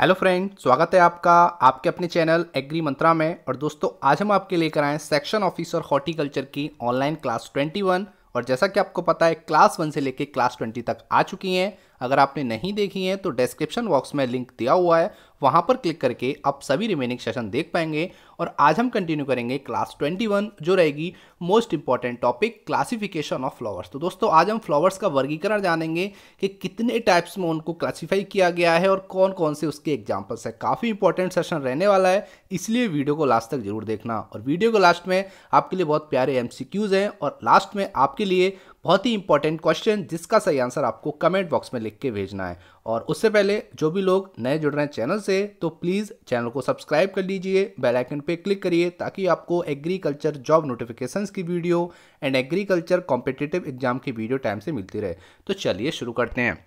hello friend स्वागत है आपका आपके अपने चैनल एग्री मंत्रा में और दोस्तों आज हम आपके लेकर आए सेक्शन ऑफिसर हॉर्टिकल्चर की ऑनलाइन क्लास 21 और जैसा कि आपको पता है क्लास वन से लेकर क्लास 20 तक आ चुकी हैं अगर आपने नहीं देखी है तो डिस्क्रिप्शन बॉक्स में लिंक दिया हुआ है वहाँ पर क्लिक करके आप सभी रिमेनिंग सेशन देख पाएंगे और आज हम कंटिन्यू करेंगे क्लास 21 जो रहेगी most important topic classification of flowers तो दोस्तों आज हम फ्लावर्स का वर्गीकरण जानेंगे कि कितने टाइप्स में उनको क्लासीफाई किया गया है और कौन कौन से उसके एग्जाम्पल्स है काफ़ी इंपॉर्टेंट सेशन रहने वाला है इसलिए वीडियो को लास्ट तक जरूर देखना और वीडियो को लास्ट में आपके लिए बहुत प्यारे एम हैं और लास्ट में आपके लिए बहुत ही इंपॉर्टेंट क्वेश्चन जिसका सही आंसर आपको कमेंट बॉक्स में लिख के भेजना है और उससे पहले जो भी लोग नए जुड़ रहे हैं चैनल से तो प्लीज़ चैनल को सब्सक्राइब कर लीजिए बेल आइकन पे क्लिक करिए ताकि आपको एग्रीकल्चर जॉब नोटिफिकेशंस की video and agriculture competitive exam की वीडियो टाइम से मिलती रहे तो चलिए शुरू करते हैं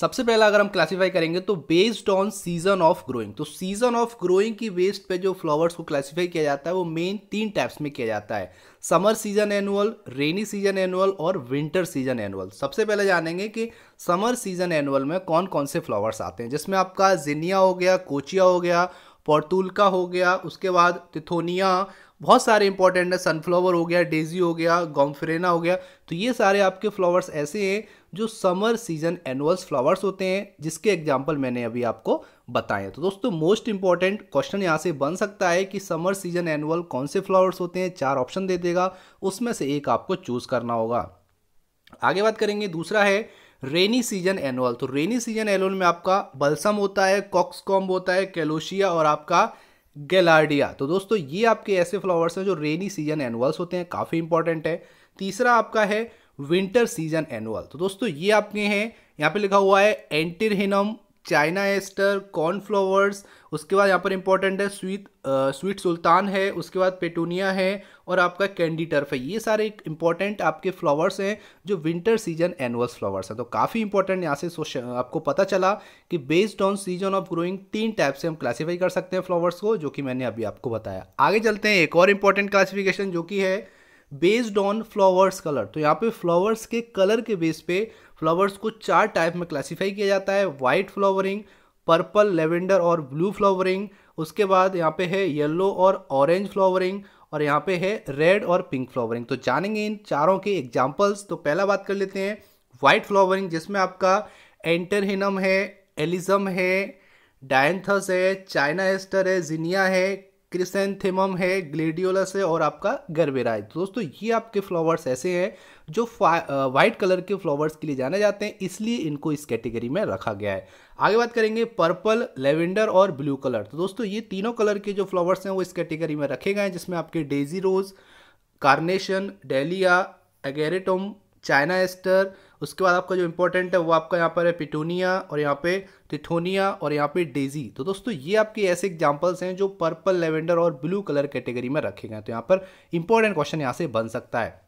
सबसे पहला अगर हम क्लासीफाई करेंगे तो based on season of growing तो सीजन ऑफ ग्रोइंग की बेस्ड पे जो फ्लावर्स को क्लासीफाई किया जाता है वो मेन तीन टाइप्स में किया जाता है summer season annual rainy season annual और विंटर सीजन एनुअल सबसे पहले जानेंगे कि समर सीजन एनुअल में कौन कौन से फ्लावर्स आते हैं जिसमें आपका जिनिया हो गया कोचिया हो गया पोर्तुलका हो गया उसके बाद तिथोनिया बहुत सारे इंपॉर्टेंट है सनफ्लावर हो गया डेजी हो गया गॉम्फ्रेना हो गया तो ये सारे आपके फ्लावर्स ऐसे हैं जो समर सीजन एनुअल्स फ्लावर्स होते हैं जिसके एग्जाम्पल मैंने अभी आपको बताएं तो दोस्तों मोस्ट इंपॉर्टेंट क्वेश्चन यहाँ से बन सकता है कि समर सीजन एनुअल कौन से फ्लावर्स होते हैं चार ऑप्शन दे देगा उसमें से एक आपको चूज़ करना होगा आगे बात करेंगे दूसरा है रेनी सीजन एनुअल तो रेनी सीजन एनुअल में आपका बल्सम होता है कॉक्सकॉम्ब होता है कैलोशिया और आपका गैलार्डिया तो दोस्तों ये आपके ऐसे फ्लावर्स हैं जो रेनी सीजन एनुअल्स होते हैं काफ़ी इंपॉर्टेंट है तीसरा आपका है विंटर सीजन एनुअल तो दोस्तों ये आपके हैं यहाँ पे लिखा हुआ है एंटीरहिनम चाइना एस्टर कॉर्नफ्लावर्स उसके बाद यहाँ पर इंपॉर्टेंट है स्वीट आ, स्वीट सुल्तान है उसके बाद पेटूनिया है और आपका कैंडी टर्फ है ये सारे इंपॉर्टेंट आपके फ्लावर्स हैं जो विंटर सीजन एनुअल फ्लावर्स हैं तो काफ़ी इंपॉर्टेंट यहाँ से आपको पता चला कि based on season of growing तीन टाइप से हम क्लासीफाई कर सकते हैं फ्लावर्स को जो कि मैंने अभी आपको बताया आगे चलते हैं एक और इंपॉर्टेंट क्लासिफिकेशन जो कि है बेस्ड ऑन फ्लावर्स कलर तो यहाँ पे फ्लावर्स के कलर के बेस पे फ्लावर्स को चार टाइप में क्लासीफाई किया जाता है वाइट फ्लावरिंग पर्पल लेवेंडर और ब्लू फ्लावरिंग उसके बाद यहाँ पे है येलो और ऑरेंज फ्लावरिंग और यहाँ पे है रेड और पिंक फ्लावरिंग तो जानेंगे इन चारों के एग्जाम्पल्स तो पहला बात कर लेते हैं वाइट फ्लावरिंग जिसमें आपका एंटरहिनम है एलिजम है डायंथस है चाइना एस्टर है जीनिया है क्रिसेंथेमम है ग्लेडियोलस है और आपका गरबेरा है तो दोस्तों ये आपके फ्लावर्स ऐसे हैं जो वाइट कलर के फ्लावर्स के लिए जाने जाते हैं इसलिए इनको इस कैटेगरी में रखा गया है आगे बात करेंगे पर्पल लेवेंडर और ब्लू कलर तो दोस्तों ये तीनों कलर के जो फ्लावर्स हैं वो इस कैटेगरी में रखे गए हैं जिसमें आपके daisy rose carnation dahlia ageratum China aster उसके बाद आपका जो इंपॉर्टेंट है वो आपका यहाँ पर है पिटूनिया और यहाँ पे टिथोनिया और यहाँ पे डेजी तो दोस्तों ये आपके ऐसे एग्जाम्पल्स हैं जो पर्पल लेवेंडर और ब्लू कलर कैटेगरी में रखे गए तो यहाँ पर इंपॉर्टेंट क्वेश्चन यहाँ से बन सकता है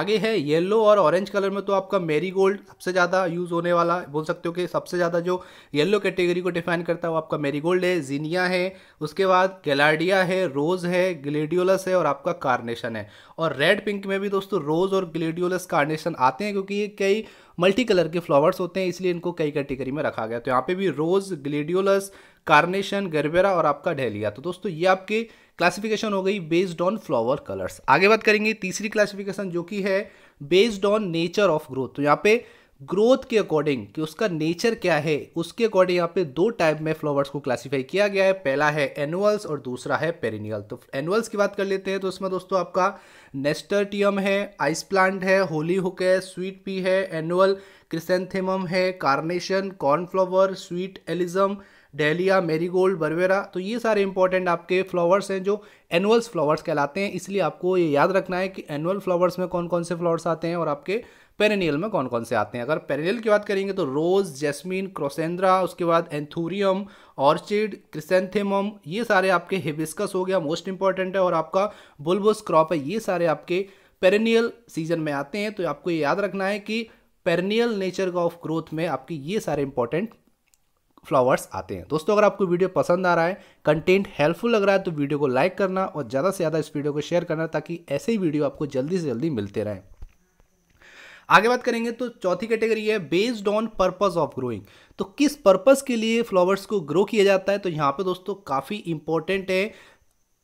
आगे है येलो और ऑरेंज कलर में तो आपका मेरी गोल्ड सबसे ज़्यादा यूज़ होने वाला बोल सकते हो कि सबसे ज़्यादा जो येलो कैटेगरी को डिफाइन करता है वो आपका मेरी गोल्ड है जीनिया है उसके बाद गलाडिया है रोज़ है ग्लेडियोलस है और आपका कार्नेशन है और रेड पिंक में भी दोस्तों रोज़ और ग्लेडियोलस कार्नेशन आते हैं क्योंकि ये कई मल्टी कलर के फ्लावर्स होते हैं इसलिए इनको कई कैटेगरी में रखा गया तो यहाँ पे भी रोज़ ग्लेडियोलस कार्नेशन गरबेरा और आपका डहलिया तो दोस्तों ये आपके क्लासिफिकेशन हो गई बेस्ड ऑन फ्लावर कलर्स आगे बात करेंगे तीसरी क्लासिफिकेशन जो कि है based on nature of growth तो यहाँ पे ग्रोथ के अकॉर्डिंग कि उसका नेचर क्या है उसके अकॉर्डिंग यहाँ पे दो टाइप में फ्लावर्स को क्लासिफाई किया गया है पहला है एनुअल्स और दूसरा है पेरिनियल तो एनुअल्स की बात कर लेते हैं तो इसमें दोस्तों आपका नेस्टर्टियम है आइस प्लांट है होली हुक है स्वीट पी है एनुअल क्रिसेंथेम है carnation cornflower sweet alyssum dahlia marigold gerbera तो ये सारे इंपॉर्टेंट आपके फ्लावर्स हैं जो एनुअल्स फ्लावर्स कहलाते हैं इसलिए आपको ये याद रखना है कि एनुअल फ्लावर्स में कौन कौन से फ्लावर्स आते हैं और आपके पेरेनियल में कौन कौन से आते हैं अगर पेरेनियल की बात करेंगे तो रोज़ जैस्मिन क्रोसेंद्रा उसके बाद एंथूरियम ऑर्चिड क्रिसेंथेमम ये सारे आपके हिबिस्कस हो गया मोस्ट इंपॉर्टेंट है और आपका बुलबुस क्रॉप है ये सारे आपके पेरेनियल सीजन में आते हैं तो आपको ये याद रखना है कि पेरेनियल नेचर ऑफ ग्रोथ में आपके ये सारे इंपॉर्टेंट फ्लावर्स आते हैं दोस्तों अगर आपको वीडियो पसंद आ रहा है कंटेंट हेल्पफुल लग रहा है तो वीडियो को लाइक करना और ज़्यादा से ज़्यादा इस वीडियो को शेयर करना ताकि ऐसे ही वीडियो आपको जल्दी से जल्दी मिलते रहें आगे बात करेंगे तो चौथी कैटेगरी है based on purpose of growing तो किस पर्पस के लिए फ्लावर्स को ग्रो किया जाता है तो यहाँ पे दोस्तों काफ़ी इंपॉर्टेंट है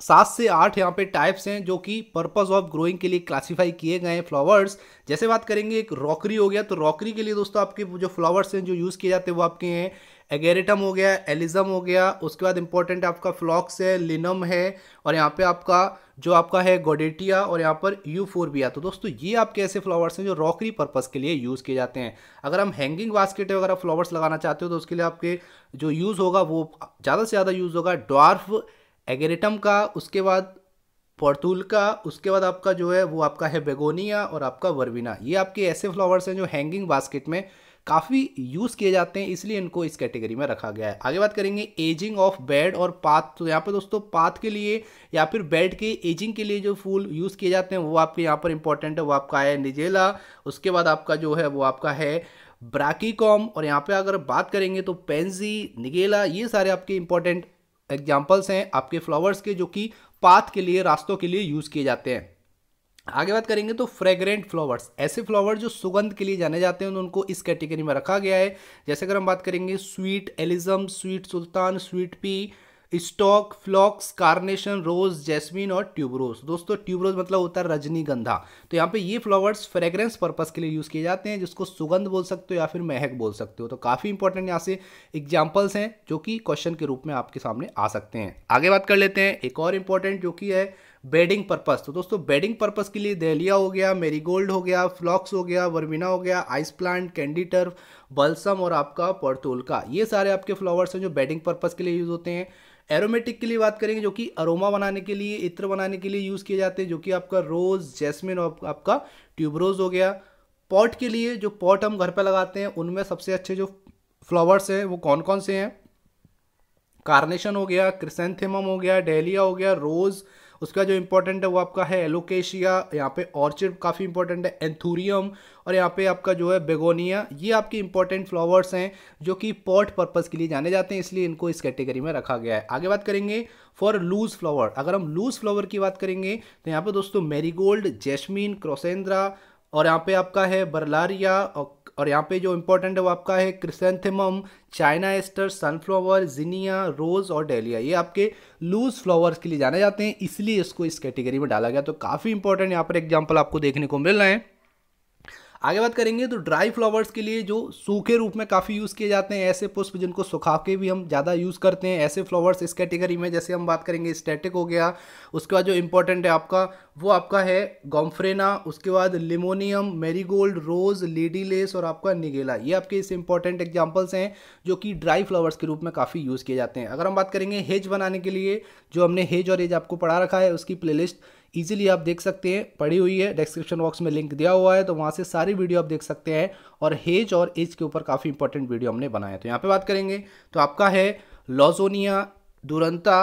सात से आठ यहाँ पे टाइप्स हैं जो कि पर्पस ऑफ ग्रोइंग के लिए क्लासिफाई किए गए हैं फ्लावर्स जैसे बात करेंगे एक रॉकरी हो गया तो रॉकरी के लिए दोस्तों आपके जो फ्लावर्स हैं जो यूज़ किए जाते हैं वो आपके हैं एगेरेटम हो गया एलिज़म हो गया उसके बाद इंपॉर्टेंट आपका फ्लॉक्स है लिनम है और यहाँ पे आपका जो आपका है गोडेटिया और यहाँ पर यूफोरबिया तो दोस्तों ये आपके ऐसे फ्लावर्स हैं जो रॉकरी पर्पस के लिए यूज़ किए जाते हैं अगर हम हैंगिंग बास्केट अगर आप फ्लावर्स लगाना चाहते हो तो उसके लिए आपके जो यूज़ होगा वो ज़्यादा से ज़्यादा यूज़ होगा डॉर्फ एगेरेटम का उसके बाद पोर्तुल का उसके बाद आपका जो है वो आपका है बेगोनिया और आपका वर्विना ये आपके ऐसे फ्लावर्स हैं जो हैंगिंग बास्केट में काफ़ी यूज़ किए जाते हैं इसलिए इनको इस कैटेगरी में रखा गया है आगे बात करेंगे एजिंग ऑफ बेड और पाथ तो यहाँ पर दोस्तों पाथ के लिए या फिर बेड के एजिंग के लिए जो फूल यूज़ किए जाते हैं वो आपके यहाँ पर इंपॉर्टेंट है वो आपका है निजेला उसके बाद आपका जो है वो आपका है ब्राकीकॉम और यहाँ पे अगर बात करेंगे तो पेंजी निगेला ये सारे आपके इंपॉर्टेंट एग्जाम्पल्स हैं आपके फ्लावर्स के जो कि पाथ के लिए रास्तों के लिए यूज़ किए जाते हैं आगे बात करेंगे तो फ्रेग्रेंट फ्लावर्स ऐसे फ्लावर्स जो सुगंध के लिए जाने जाते हैं उनको इस कैटेगरी में रखा गया है जैसे अगर हम बात करेंगे sweet alyssum sweet sultan sweet pea stock phlox carnation rose jasmine और ट्यूबरोज दोस्तों ट्यूबरोज मतलब होता है रजनीगंधा तो यहाँ पे ये फ्लावर्स फ्रेग्रेंस पर्पस के लिए यूज़ किए जाते हैं जिसको सुगंध बोल सकते हो या फिर महक बोल सकते हो तो काफ़ी इंपॉर्टेंट यहाँ से एग्जाम्पल्स हैं जो कि क्वेश्चन के रूप में आपके सामने आ सकते हैं आगे बात कर लेते हैं एक और इंपॉर्टेंट जो कि है बेडिंग पर्पस तो दोस्तों बेडिंग पर्पस के लिए दहलिया हो गया मेरीगोल्ड हो गया फ्लॉक्स हो गया वर्मिना हो गया ice plant candytuft balsam और आपका पर्तोलका ये सारे आपके फ्लावर्स हैं जो बेडिंग पर्पस के लिए यूज़ होते हैं एरोमेटिक के लिए बात करेंगे जो कि अरोमा बनाने के लिए इत्र बनाने के लिए यूज़ किए जाते हैं जो कि आपका रोज़ जैस्मिन और आपका ट्यूबरोज हो गया पॉट के लिए जो पॉट हम घर पर लगाते हैं उनमें सबसे अच्छे जो फ्लावर्स हैं वो कौन कौन से हैं कार्नेशन हो गया क्रिसेंथेमम हो गया डेलिया हो गया रोज़ उसका जो इंपॉर्टेंट है वो आपका है एलोकेशिया यहाँ पे ऑर्चिड काफ़ी इंपॉर्टेंट है एंथूरियम और यहाँ पे आपका जो है बेगोनिया ये आपके इंपॉर्टेंट फ्लावर्स हैं जो कि पॉट पर्पज़ के लिए जाने जाते हैं इसलिए इनको इस कैटेगरी में रखा गया है आगे बात करेंगे फॉर लूज फ्लावर अगर हम लूज फ्लावर की बात करेंगे तो यहाँ पर दोस्तों मेरीगोल्ड जैसमिन क्रोसेंद्रा और यहाँ पे आपका है बरलारिया और यहाँ पे जो इम्पोर्टेंट है वो आपका है chrysanthemum China aster sunflower zinnia rose और डेलिया ये आपके लूज फ्लावर्स के लिए जाने जाते हैं इसलिए इसको इस कैटेगरी में डाला गया तो काफ़ी इंपॉर्टेंट यहाँ पर एग्जाम्पल आपको देखने को मिल रहे हैं आगे बात करेंगे तो ड्राई फ्लावर्स के लिए जो सूखे रूप में काफ़ी यूज़ किए जाते हैं ऐसे पुष्प जिनको सुखा के भी हम ज़्यादा यूज़ करते हैं ऐसे फ्लावर्स इस कैटेगरी में जैसे हम बात करेंगे स्टैटिक हो गया उसके बाद जो इंपॉर्टेंट है आपका वो आपका है गॉम्फ्रेना उसके बाद लिमोनियम मेरीगोल्ड रोज़ लेडीलेस और आपका निगेला ये आपके इस इंपॉर्टेंट एग्जाम्पल्स हैं जो कि ड्राई फ्लावर्स के रूप में काफ़ी यूज़ किए जाते हैं अगर हम बात करेंगे हेज बनाने के लिए जो हमने हेज और एज आपको पढ़ा रखा है उसकी प्लेलिस्ट ईजिली आप देख सकते हैं पड़ी हुई है डिस्क्रिप्शन बॉक्स में लिंक दिया हुआ है तो वहाँ से सारी वीडियो आप देख सकते हैं और हेज और एज के ऊपर काफ़ी इंपॉर्टेंट वीडियो हमने बनाया तो यहाँ पर बात करेंगे तो आपका है लॉजोनिया दुरंता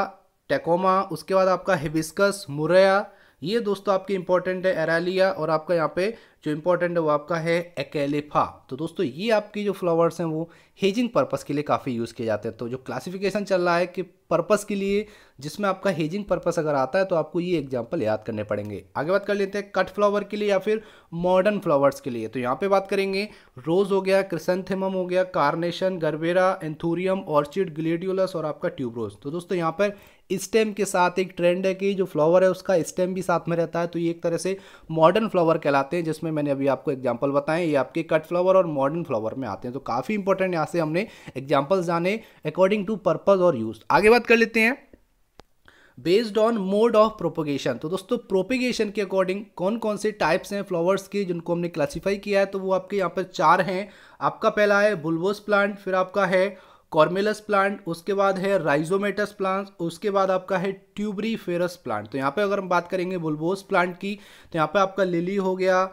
टेकोमा उसके बाद आपका हिबिस्कस मुरैया ये दोस्तों आपके इंपॉर्टेंट है एरालिया और आपका यहाँ पे जो इंपॉर्टेंट है वो आपका है एकेलेफा तो दोस्तों ये आपकी जो फ्लावर्स हैं वो हेजिंग पर्पस के लिए काफ़ी यूज़ किए जाते हैं तो जो क्लासिफिकेशन चल रहा है कि पर्पस के लिए जिसमें आपका हेजिंग पर्पस अगर आता है तो आपको ये एग्जाम्पल याद करने पड़ेंगे आगे बात कर लेते हैं कट फ्लावर के लिए या फिर मॉडर्न फ्लावर्स के लिए तो यहाँ पे बात करेंगे रोज़ हो गया क्रिसेंथेमम हो गया carnation gerbera anthurium orchid gladiolus और आपका ट्यूबरोज तो दोस्तों यहाँ पर स्टेम के साथ एक ट्रेंड है कि जो फ्लावर है उसका स्टेम भी साथ में रहता है तो ये एक तरह से मॉडर्न फ्लावर कहलाते हैं जिसमें मैंने अभी आपको एग्जाम्पल बताएं ये आपके कट फ्लावर और मॉडर्न फ्लावर में आते हैं तो काफ़ी इंपॉर्टेंट यहाँ से हमने एग्जाम्पल्स जाने अकॉर्डिंग टू पर्पज़ और यूज़ आगे बात कर लेते हैं based on mode of propagation तो दोस्तों प्रोपोगेशन के अकॉर्डिंग कौन कौन से टाइप्स हैं फ्लावर्स के जिनको हमने क्लासीफाई किया है तो वो आपके यहाँ पर चार हैं आपका पहला है बुलबोस प्लांट फिर आपका है कॉर्मेलस प्लांट उसके बाद है राइजोमेटस प्लांट उसके बाद आपका है ट्यूबरी फेरस प्लांट तो यहाँ पे अगर हम बात करेंगे बुलबोस प्लांट की तो यहाँ पे आपका लिली हो गया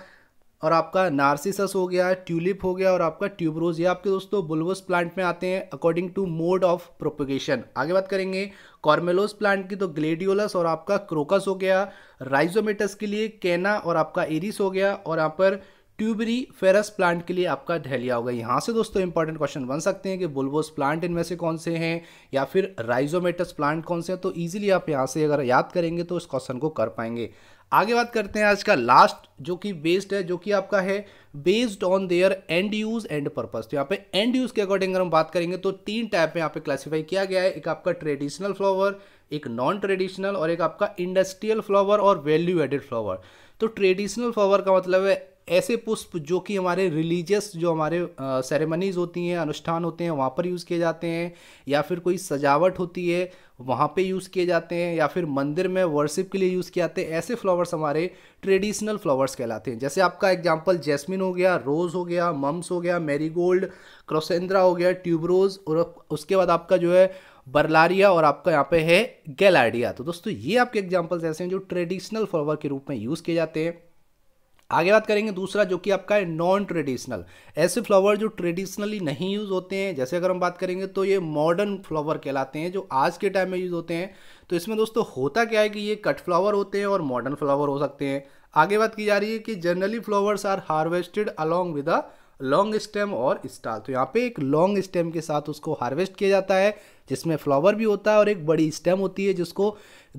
और आपका नार्सिसस हो गया ट्यूलिप हो गया और आपका ट्यूबरोज ये आपके दोस्तों बुलबोस प्लांट में आते हैं according to mode of propagation आगे बात करेंगे कॉर्मेलोस प्लांट की तो ग्लेडियोलस और आपका क्रोकस हो गया राइजोमेटस के लिए कैना और आपका एरिस हो गया और यहाँ पर ट्यूबरी फेरस प्लांट के लिए आपका डहलिया होगा यहाँ से दोस्तों इंपॉर्टेंट क्वेश्चन बन सकते हैं कि बुलबोस प्लांट इनमें से कौन से हैं या फिर राइजोमेटस प्लांट कौन से हैं तो ईजिली आप यहाँ से अगर याद करेंगे तो इस क्वेश्चन को कर पाएंगे आगे बात करते हैं आज का लास्ट जो कि बेस्ड है जो कि आपका है based on their end use and purpose तो यहाँ पे एंड यूज के अकॉर्डिंग अगर हम बात करेंगे तो तीन टाइप में यहाँ पे क्लासीफाई किया गया है एक आपका ट्रेडिशनल फ्लावर एक नॉन ट्रेडिशनल और एक आपका इंडस्ट्रियल फ्लावर और वैल्यू एडेड फ्लावर तो ट्रेडिशनल फ्लावर का मतलब है ऐसे पुष्प जो कि हमारे रिलीजियस जो हमारे सेरेमनीज़ होती हैं अनुष्ठान होते हैं वहाँ पर यूज़ किए जाते हैं या फिर कोई सजावट होती है वहाँ पे यूज़ किए जाते हैं या फिर मंदिर में वर्शिप के लिए यूज़ किए जाते हैं ऐसे फ्लावर्स हमारे ट्रेडिशनल फ्लावर्स कहलाते हैं जैसे आपका एग्जांपल जैस्मिन हो गया रोज़ हो गया मम्स हो गया मैरीगोल्ड क्रोसेंद्रा हो गया ट्यूबरोज और उसके बाद आपका जो है बरलारिया और आपका यहाँ पे है गैलाडिया तो दोस्तों ये आपके एग्जाम्पल्स ऐसे हैं जो ट्रेडिशनल फ्लावर के रूप में यूज़ किए जाते हैं आगे बात करेंगे दूसरा जो कि आपका है नॉन ट्रेडिशनल ऐसे फ्लावर जो ट्रेडिशनली नहीं यूज़ होते हैं जैसे अगर हम बात करेंगे तो ये मॉडर्न फ्लावर कहलाते हैं जो आज के टाइम में यूज़ होते हैं तो इसमें दोस्तों होता क्या है कि ये कट फ्लावर होते हैं और मॉडर्न फ्लावर हो सकते हैं आगे बात की जा रही है कि generally flowers are harvested along with a long stem और स्टाल तो यहाँ पे एक लॉन्ग स्टेम के साथ उसको हार्वेस्ट किया जाता है जिसमें फ्लावर भी होता है और एक बड़ी स्टेम होती है जिसको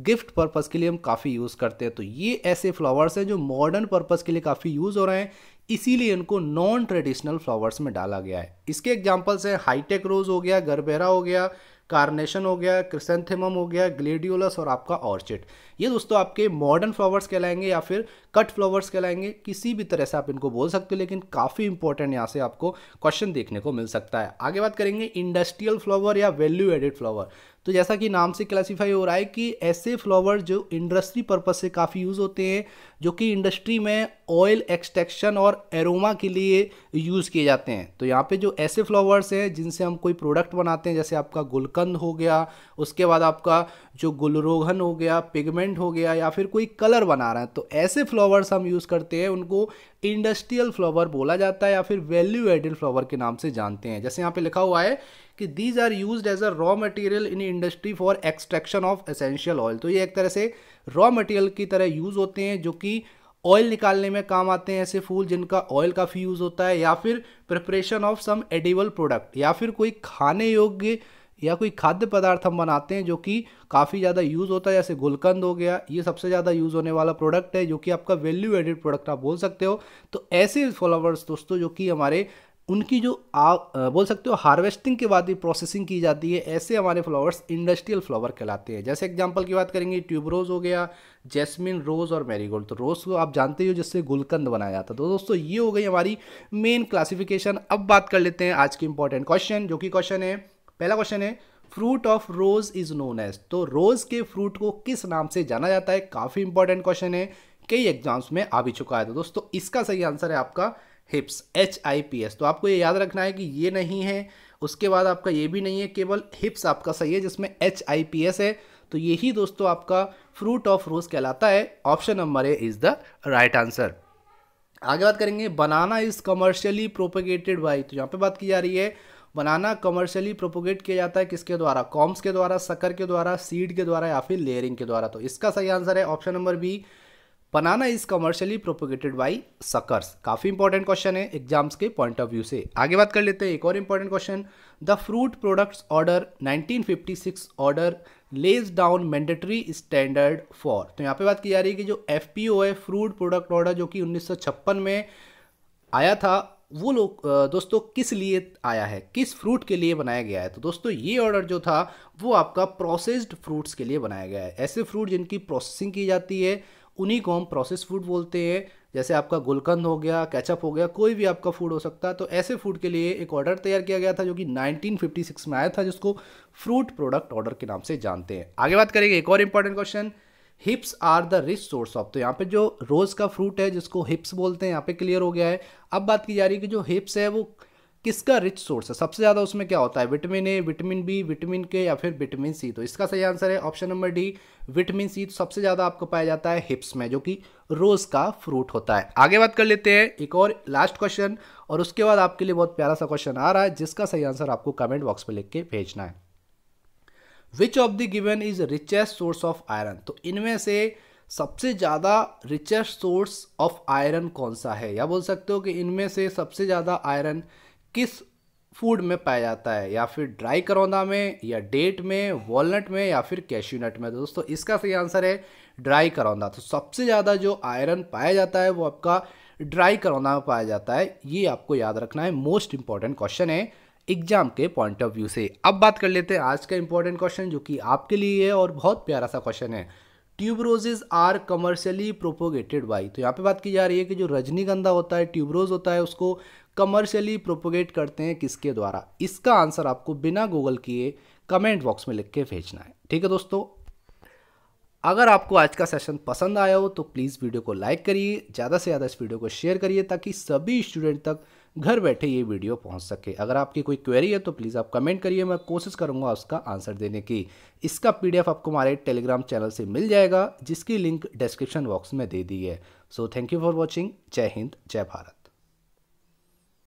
गिफ्ट पर्पज़ के लिए हम काफ़ी यूज़ करते हैं तो ये ऐसे फ्लावर्स हैं जो मॉडर्न पर्पज़ के लिए काफ़ी यूज़ हो रहे हैं इसीलिए इनको नॉन ट्रेडिशनल फ्लावर्स में डाला गया है इसके एग्जाम्पल्स हैं हाईटेक रोज़ हो गया गरबेरा हो गया कार्नेशन हो गया क्रिसेंथेमम हो गया ग्लेडियोलस और आपका ऑर्चिड ये दोस्तों आपके मॉडर्न फ्लावर्स कहलाएंगे या फिर कट फ्लावर्स कहलाएंगे किसी भी तरह से आप इनको बोल सकते हो लेकिन काफ़ी इंपॉर्टेंट यहाँ से आपको क्वेश्चन देखने को मिल सकता है आगे बात करेंगे इंडस्ट्रियल फ्लावर या वैल्यू एडेड फ्लावर तो जैसा कि नाम से क्लासीफाई हो रहा है कि ऐसे फ्लावर जो इंडस्ट्री पर्पज से काफ़ी यूज़ होते हैं जो कि इंडस्ट्री में ऑयल एक्सट्रैक्शन और एरोमा के लिए यूज़ किए जाते हैं तो यहाँ पे जो ऐसे फ्लावर्स हैं जिनसे हम कोई प्रोडक्ट बनाते हैं जैसे आपका गुलकंद हो गया उसके बाद आपका जो गुलरोगन हो गया पिगमेंट हो गया या फिर कोई कलर बना रहा है तो ऐसे फ्लावर्स हम यूज़ करते हैं उनको इंडस्ट्रियल फ्लावर बोला जाता है या फिर वैल्यू एडेड फ्लावर के नाम से जानते हैं जैसे यहाँ पर लिखा हुआ है कि these are use as a raw material in industry for extraction of essential oil तो ये एक तरह से रॉ मटेरियल की तरह यूज़ होते हैं जो कि ऑयल निकालने में काम आते हैं ऐसे फूल जिनका ऑयल काफ़ी यूज़ होता है या फिर preparation of some edible product या फिर कोई खाने योग्य या कोई खाद्य पदार्थ हम बनाते हैं जो कि काफ़ी ज़्यादा यूज़ होता है जैसे गुलकंद हो गया ये सबसे ज़्यादा यूज़ होने वाला प्रोडक्ट है जो कि आपका वैल्यू एडिड प्रोडक्ट आप बोल सकते हो तो ऐसे फ्लावर्स दोस्तों जो कि हमारे उनकी जो आ, बोल सकते हो हार्वेस्टिंग के बाद भी प्रोसेसिंग की जाती है ऐसे हमारे फ्लावर्स इंडस्ट्रियल फ्लावर कहलाते हैं जैसे एग्जांपल की बात करेंगे ट्यूबरोज हो गया जैस्मिन रोज़ और मैरीगोल्ड तो रोज़ को आप जानते ही हो जिससे गुलकंद बनाया जाता है तो दोस्तों ये हो गई हमारी मेन क्लासिफिकेशन अब बात कर लेते हैं आज के इंपॉर्टेंट क्वेश्चन जो कि क्वेश्चन है पहला क्वेश्चन है fruit of rose is known as तो रोज़ के फ्रूट को किस नाम से जाना जाता है काफ़ी इंपॉर्टेंट क्वेश्चन है कई एग्जाम्स में आ भी चुका है तो दोस्तों इसका सही आंसर है आपका hips H I P S तो आपको ये याद रखना है कि ये नहीं है उसके बाद आपका ये भी नहीं है केवल हिप्स आपका सही है जिसमें एच आई पी एस है तो यही दोस्तों आपका फ्रूट ऑफ रोज कहलाता है option number A is the right answer आगे बात करेंगे banana is commercially propagated by तो यहाँ पे बात की जा रही है बनाना कमर्शियली प्रोपोगेट किया जाता है किसके द्वारा कॉम्स के द्वारा सकर के द्वारा सीड के द्वारा या फिर लेयरिंग के द्वारा तो इसका सही आंसर है option number B banana is commercially propagated by suckers काफ़ी इंपॉर्टेंट क्वेश्चन है एग्जाम्स के पॉइंट ऑफ व्यू से आगे बात कर लेते हैं एक और important question the fruit products order 1956 order lays down mandatory standard for तो यहाँ पे बात की जा रही है कि जो एफ पी ओ है फ्रूट प्रोडक्ट ऑर्डर जो कि उन्नीस में आया था वो लोग दोस्तों किस लिए आया है किस फ्रूट के लिए बनाया गया है तो दोस्तों ये ऑर्डर जो था वो आपका प्रोसेस्ड फ्रूट्स के लिए बनाया गया है ऐसे फ्रूट जिनकी प्रोसेसिंग की जाती है उन्हीं को हम प्रोसेस फूड बोलते हैं जैसे आपका गुलकंद हो गया कैचअप हो गया कोई भी आपका फूड हो सकता है तो ऐसे फूड के लिए एक ऑर्डर तैयार किया गया था जो कि 1956 में आया था जिसको फ्रूट प्रोडक्ट ऑर्डर के नाम से जानते हैं आगे बात करेंगे एक और important question hips are the rich source of तो यहाँ पे जो रोज़ का फ्रूट है जिसको हिप्स बोलते हैं यहाँ पे क्लियर हो गया है अब बात की जा रही है कि जो हिप्स है वो किसका रिच सोर्स है सबसे ज़्यादा उसमें क्या होता है vitamin A vitamin B vitamin K या फिर विटामिन सी तो इसका सही आंसर है option number D vitamin C तो सबसे ज़्यादा आपको पाया जाता है हिप्स में जो कि रोज़ का फ्रूट होता है आगे बात कर लेते हैं एक और लास्ट क्वेश्चन और उसके बाद आपके लिए बहुत प्यारा सा क्वेश्चन आ रहा है जिसका सही आंसर आपको कमेंट बॉक्स में लिख के भेजना है which of the given is richest source of iron तो इनमें से सबसे ज़्यादा रिचेस्ट सोर्स ऑफ आयरन कौन सा है या बोल सकते हो कि इनमें से सबसे ज़्यादा आयरन किस फूड में पाया जाता है या फिर ड्राई करौंदा में या डेट में वॉलनट में या फिर कैश्यूनट में तो दोस्तों इसका सही आंसर है ड्राई करौंदा तो सबसे ज़्यादा जो आयरन पाया जाता है वो आपका ड्राई करौंदा में पाया जाता है ये आपको याद रखना है मोस्ट इंपॉर्टेंट क्वेश्चन है एग्जाम के पॉइंट ऑफ व्यू से अब बात कर लेते हैं आज का इंपॉर्टेंट क्वेश्चन जो कि आपके लिए है और बहुत प्यारा सा क्वेश्चन है tuberoses are commercially propagated by तो यहाँ पे बात की जा रही है कि जो रजनीगंधा होता है ट्यूबरोज होता है उसको कमर्शियली प्रोपोगेट करते हैं किसके द्वारा इसका आंसर आपको बिना गूगल किए कमेंट बॉक्स में लिख के भेजना है ठीक है दोस्तों अगर आपको आज का सेशन पसंद आया हो तो प्लीज़ वीडियो को लाइक करिए ज़्यादा से ज़्यादा इस वीडियो को शेयर करिए ताकि सभी स्टूडेंट तक घर बैठे ये वीडियो पहुंच सके अगर आपकी कोई क्वेरी है तो प्लीज़ आप कमेंट करिए मैं कोशिश करूँगा उसका आंसर देने की इसका पीडीएफ आपको हमारे टेलीग्राम चैनल से मिल जाएगा जिसकी लिंक डिस्क्रिप्शन बॉक्स में दे दी है so thank you for watching Jai Hind जय भारत